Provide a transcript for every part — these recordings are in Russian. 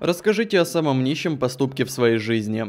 Расскажите о самом нищем поступке в своей жизни.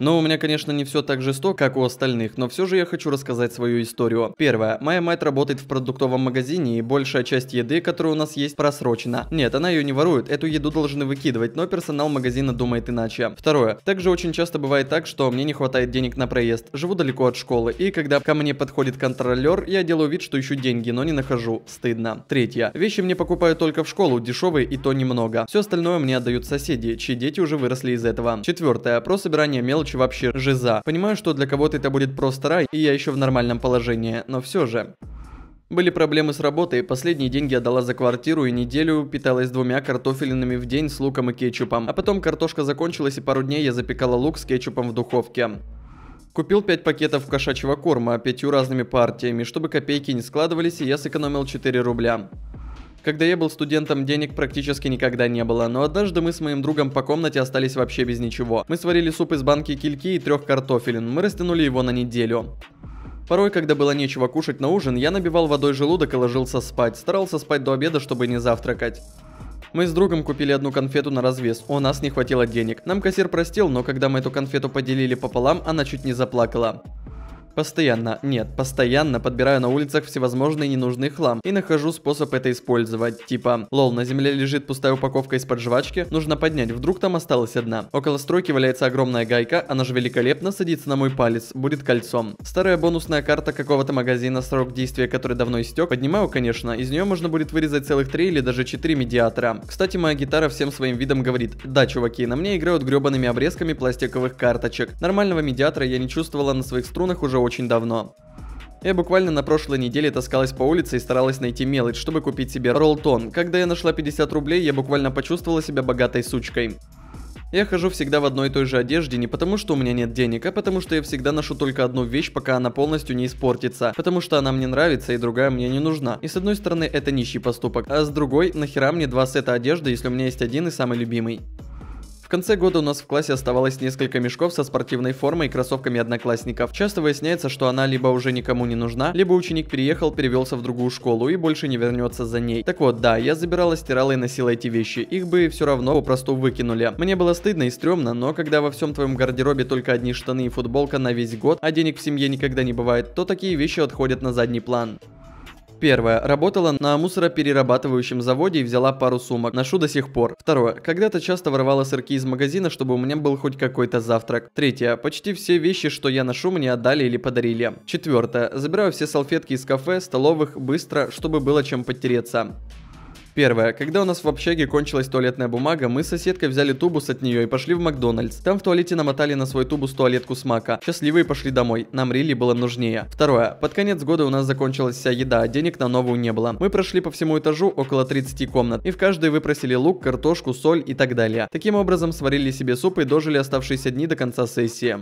Но ну, у меня, конечно, не все так жестоко, как у остальных, но все же я хочу рассказать свою историю. Первое. Моя мать работает в продуктовом магазине, и большая часть еды, которая у нас есть, просрочена. Нет, она ее не ворует, эту еду должны выкидывать, но персонал магазина думает иначе. Второе. Также очень часто бывает так, что мне не хватает денег на проезд, живу далеко от школы, и когда ко мне подходит контролер, я делаю вид, что ищу деньги, но не нахожу. Стыдно. Третье. Вещи мне покупают только в школу, дешевые и то немного. Все остальное мне отдают соседи, чьи дети уже выросли из этого. Четвертое. Про собирание мелочи мелочи вообще жиза. Понимаю, что для кого-то это будет просто рай, и я еще в нормальном положении, но все же. Были проблемы с работой, последние деньги отдала за квартиру и неделю питалась двумя картофелинами в день с луком и кетчупом. А потом картошка закончилась и пару дней я запекала лук с кетчупом в духовке. Купил 5 пакетов кошачьего корма пятью разными партиями, чтобы копейки не складывались и я сэкономил 4 рубля. Когда я был студентом, денег практически никогда не было, но однажды мы с моим другом по комнате остались вообще без ничего. Мы сварили суп из банки кильки и трех картофелин, мы растянули его на неделю. Порой, когда было нечего кушать на ужин, я набивал водой желудок и ложился спать. Старался спать до обеда, чтобы не завтракать. Мы с другом купили одну конфету на развес, у нас не хватило денег. Нам кассир простил, но когда мы эту конфету поделили пополам, она чуть не заплакала. Постоянно, нет, постоянно подбираю на улицах всевозможный ненужный хлам и нахожу способ это использовать. Типа, лол, на земле лежит пустая упаковка из-под жвачки, нужно поднять, вдруг там осталась одна. Около стройки валяется огромная гайка, она же великолепно садится на мой палец, будет кольцом. Старая бонусная карта какого-то магазина, срок действия который давно истек, поднимаю, конечно, из нее можно будет вырезать целых 3 или даже 4 медиатора. Кстати, моя гитара всем своим видом говорит, да, чуваки, на мне играют гребаными обрезками пластиковых карточек. Нормального медиатора я не чувствовала на своих струнах уже очень давно. Я буквально на прошлой неделе таскалась по улице и старалась найти мелочь, чтобы купить себе роллтон. Когда я нашла 50 рублей, я буквально почувствовала себя богатой сучкой. Я хожу всегда в одной и той же одежде не потому, что у меня нет денег, а потому что я всегда ношу только одну вещь, пока она полностью не испортится. Потому что она мне нравится и другая мне не нужна. И с одной стороны это нищий поступок, а с другой нахера мне два сета одежды, если у меня есть один и самый любимый. В конце года у нас в классе оставалось несколько мешков со спортивной формой и кроссовками одноклассников. Часто выясняется, что она либо уже никому не нужна, либо ученик переехал, перевелся в другую школу и больше не вернется за ней. Так вот, да, я забирала, стирала и носила эти вещи, их бы все равно попросту выкинули. Мне было стыдно и стрёмно, но когда во всем твоем гардеробе только одни штаны и футболка на весь год, а денег в семье никогда не бывает, то такие вещи отходят на задний план. Первое. Работала на мусороперерабатывающем заводе и взяла пару сумок. Ношу до сих пор. Второе. Когда-то часто воровала сырки из магазина, чтобы у меня был хоть какой-то завтрак. Третье. Почти все вещи, что я ношу, мне отдали или подарили. Четвертое. Забираю все салфетки из кафе, столовых, быстро, чтобы было чем подтереться. Первое. Когда у нас в общаге кончилась туалетная бумага, мы с соседкой взяли тубус от нее и пошли в Макдональдс. Там в туалете намотали на свой тубус туалетку с мака. Счастливые пошли домой. Нам рили было нужнее. Второе. Под конец года у нас закончилась вся еда, а денег на новую не было. Мы прошли по всему этажу около 30 комнат, и в каждой выпросили лук, картошку, соль и так далее. Таким образом сварили себе суп и дожили оставшиеся дни до конца сессии.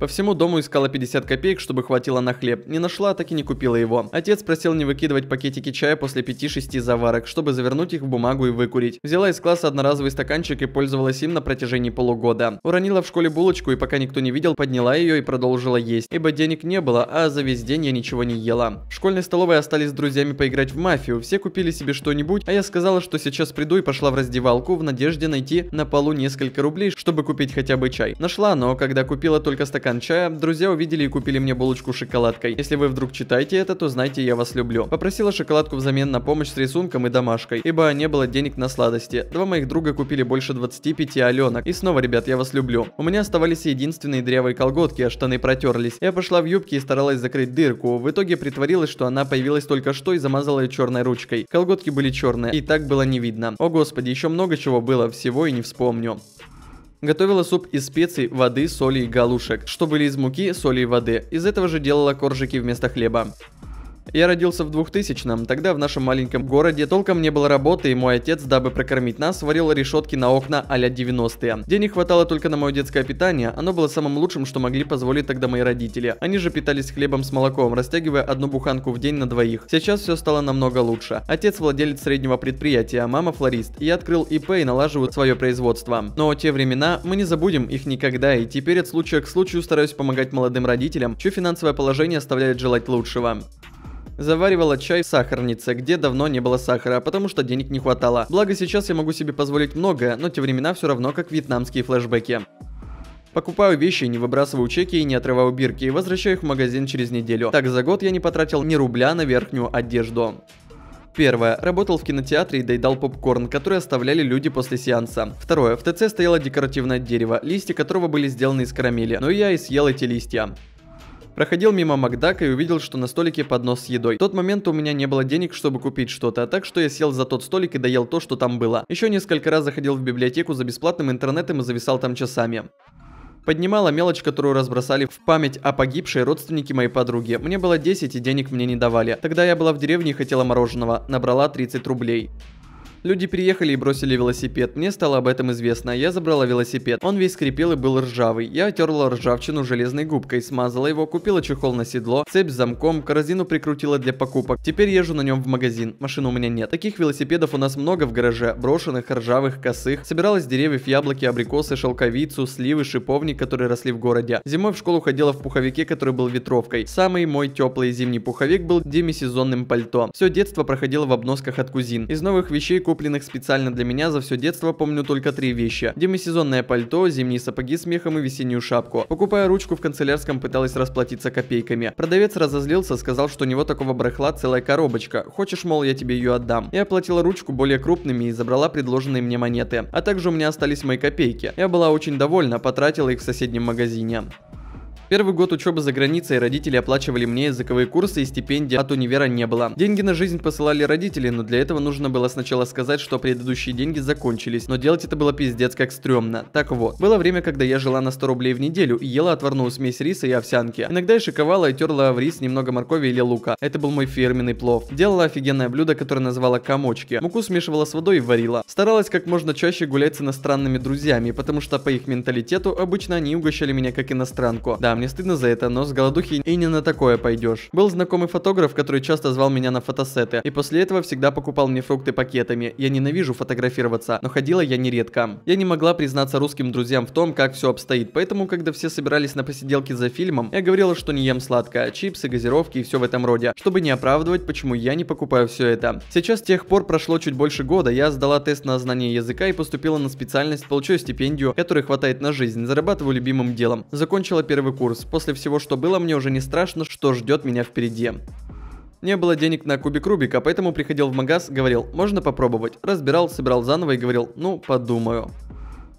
По всему дому искала 50 копеек, чтобы хватило на хлеб. Не нашла, так и не купила его. Отец просил не выкидывать пакетики чая после 5-6 заварок, чтобы завернуть их в бумагу и выкурить. Взяла из класса одноразовый стаканчик и пользовалась им на протяжении полугода. Уронила в школе булочку и пока никто не видел, подняла ее и продолжила есть. Ибо денег не было, а за весь день я ничего не ела. В школьной столовой остались с друзьями поиграть в мафию. Все купили себе что-нибудь, а я сказала, что сейчас приду и пошла в раздевалку в надежде найти на полу несколько рублей, чтобы купить хотя бы чай. Нашла, но когда купила только стакан стакан чая, друзья увидели и купили мне булочку шоколадкой. Если вы вдруг читаете это, то знайте, я вас люблю. Попросила шоколадку взамен на помощь с рисунком и домашкой, ибо не было денег на сладости. Два моих друга купили больше 25 аленок. И снова, ребят, я вас люблю. У меня оставались единственные дрявые колготки, а штаны протерлись. Я пошла в юбке и старалась закрыть дырку. В итоге притворилась, что она появилась только что и замазала ее черной ручкой. Колготки были черные, и так было не видно. О господи, еще много чего было, всего и не вспомню. Готовила суп из специй, воды, соли и галушек, что были из муки, соли и воды. Из этого же делала коржики вместо хлеба. Я родился в 2000-м, тогда в нашем маленьком городе толком не было работы, и мой отец, дабы прокормить нас, сварил решетки на окна а-ля 90-е. Денег хватало только на мое детское питание, оно было самым лучшим, что могли позволить тогда мои родители. Они же питались хлебом с молоком, растягивая одну буханку в день на двоих. Сейчас все стало намного лучше. Отец владелец среднего предприятия, мама флорист. и Я открыл ИП и налаживаю свое производство. Но те времена мы не забудем их никогда, и теперь от случая к случаю стараюсь помогать молодым родителям, чье финансовое положение оставляет желать лучшего. Заваривала чай в сахарнице, где давно не было сахара, потому что денег не хватало. Благо сейчас я могу себе позволить многое, но те времена все равно как вьетнамские флешбеки. Покупаю вещи, не выбрасываю чеки и не отрываю бирки, и возвращаю их в магазин через неделю. Так за год я не потратил ни рубля на верхнюю одежду. Первое. Работал в кинотеатре и доедал попкорн, который оставляли люди после сеанса. Второе. В ТЦ стояло декоративное дерево, листья которого были сделаны из карамели, но я и съел эти листья. Проходил мимо Макдака и увидел, что на столике поднос с едой. В тот момент у меня не было денег, чтобы купить что-то, а так что я сел за тот столик и доел то, что там было. Еще несколько раз заходил в библиотеку за бесплатным интернетом и зависал там часами. Поднимала мелочь, которую разбросали в память о погибшей родственнике моей подруги. Мне было 10 и денег мне не давали. Тогда я была в деревне и хотела мороженого. Набрала 30 рублей. Люди приехали и бросили велосипед. Мне стало об этом известно. Я забрала велосипед. Он весь скрипел и был ржавый. Я оттерла ржавчину железной губкой, смазала его, купила чехол на седло, цепь с замком, корзину прикрутила для покупок. Теперь езжу на нем в магазин. Машины у меня нет. Таких велосипедов у нас много в гараже. Брошенных, ржавых, косых. Собиралась деревьев яблоки, абрикосы, шелковицу, сливы, шиповник, которые росли в городе. Зимой в школу ходила в пуховике, который был ветровкой. Самый мой теплый зимний пуховик был демисезонным пальто. Все детство проходило в обносках от кузин. Из новых вещей купила купленных специально для меня за все детство, помню только три вещи. Демисезонное пальто, зимние сапоги с мехом и весеннюю шапку. Покупая ручку в канцелярском, пыталась расплатиться копейками. Продавец разозлился, сказал, что у него такого барахла целая коробочка. Хочешь, мол, я тебе ее отдам. Я оплатила ручку более крупными и забрала предложенные мне монеты. А также у меня остались мои копейки. Я была очень довольна, потратила их в соседнем магазине. Первый год учебы за границей родители оплачивали мне языковые курсы и стипендии а от универа не было. Деньги на жизнь посылали родители, но для этого нужно было сначала сказать, что предыдущие деньги закончились, но делать это было пиздец как стрёмно. Так вот, было время, когда я жила на 100 рублей в неделю и ела отварную смесь риса и овсянки. Иногда я шиковала и терла в рис немного моркови или лука. Это был мой фирменный плов. Делала офигенное блюдо, которое называла комочки. Муку смешивала с водой и варила. Старалась как можно чаще гулять с иностранными друзьями, потому что по их менталитету обычно они угощали меня как иностранку. Да, мне стыдно за это, но с голодухи и не на такое пойдешь. Был знакомый фотограф, который часто звал меня на фотосеты, и после этого всегда покупал мне фрукты пакетами. Я ненавижу фотографироваться, но ходила я нередко. Я не могла признаться русским друзьям в том, как все обстоит, поэтому, когда все собирались на посиделке за фильмом, я говорила, что не ем сладкое, чипсы, газировки и все в этом роде, чтобы не оправдывать, почему я не покупаю все это. Сейчас с тех пор прошло чуть больше года, я сдала тест на знание языка и поступила на специальность, получаю стипендию, которой хватает на жизнь, зарабатываю любимым делом. Закончила первый курс курс. После всего, что было, мне уже не страшно, что ждет меня впереди. Не было денег на кубик Рубика, поэтому приходил в магаз, говорил, можно попробовать. Разбирал, собирал заново и говорил, ну, подумаю.